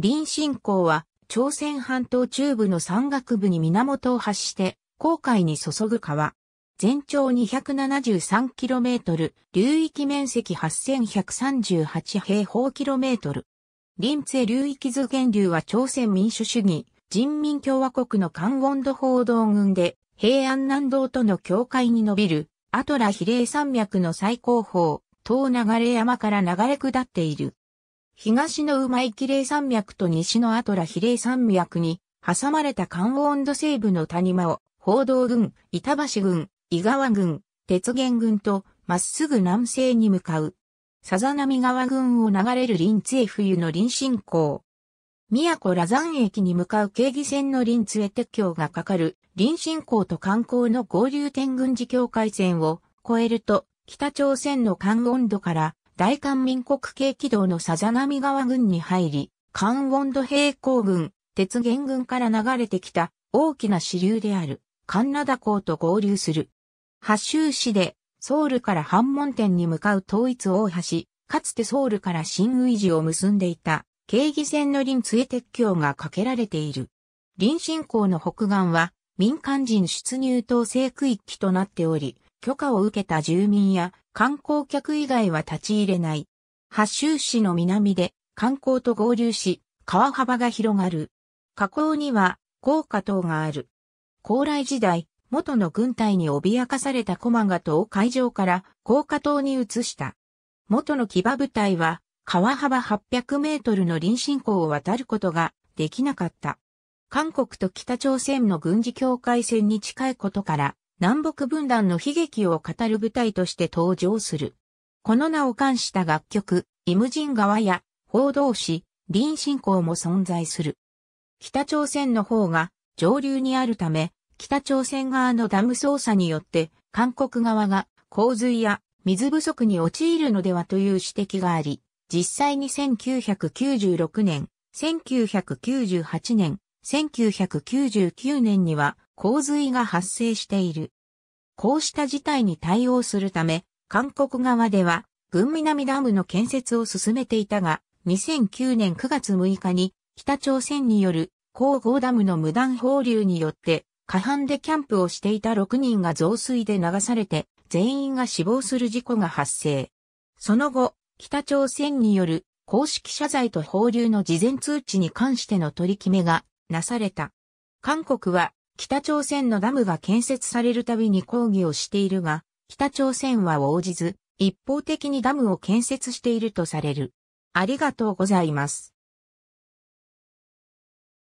林信仰は、朝鮮半島中部の山岳部に源を発して、航海に注ぐ川。全長 273km、流域面積8138平方キロメートル。林津流域図源流は朝鮮民主主義、人民共和国の関温度報道群で、平安南道との境界に伸びる、アトラ比例山脈の最高峰、東流山から流れ下っている。東の馬駅霊山脈と西のアトラ比霊山脈に挟まれた関温度西部の谷間を、報道軍、板橋軍、井川軍、鉄源軍と、まっすぐ南西に向かう。さざ波川軍を流れる林津へ冬の林信港。古羅山駅に向かう京義線の林津へ鉄橋がかかる林信港と観光の合流天軍事境界線を越えると、北朝鮮の関温度から大韓民国系軌道のさざ波川軍に入り、関温度平行軍、鉄原軍から流れてきた大きな支流である、神灘港と合流する。八州市で、ソウルから反門店に向かう統一大橋、かつてソウルから新宇治を結んでいた、経義線の林杖鉄橋が架けられている。林信港の北岸は、民間人出入統制区域となっており、許可を受けた住民や観光客以外は立ち入れない。八州市の南で観光と合流し、川幅が広がる。河口には高架等がある。高麗時代、元の軍隊に脅かされた駒マ島を海上から高架島に移した。元の騎馬部隊は川幅800メートルの臨進港を渡ることができなかった。韓国と北朝鮮の軍事境界線に近いことから南北分断の悲劇を語る舞台として登場する。この名を冠した楽曲、イムジン川や報道誌、林信仰も存在する。北朝鮮の方が上流にあるため、北朝鮮側のダム操作によって、韓国側が洪水や水不足に陥るのではという指摘があり、実際に1996年、1998年、1999年には洪水が発生している。こうした事態に対応するため、韓国側では、軍南ダムの建設を進めていたが、2009年9月6日に、北朝鮮による、高后ダムの無断放流によって、下半でキャンプをしていた6人が増水で流されて、全員が死亡する事故が発生。その後、北朝鮮による公式謝罪と放流の事前通知に関しての取り決めがなされた。韓国は北朝鮮のダムが建設されるたびに抗議をしているが、北朝鮮は応じず、一方的にダムを建設しているとされる。ありがとうございます。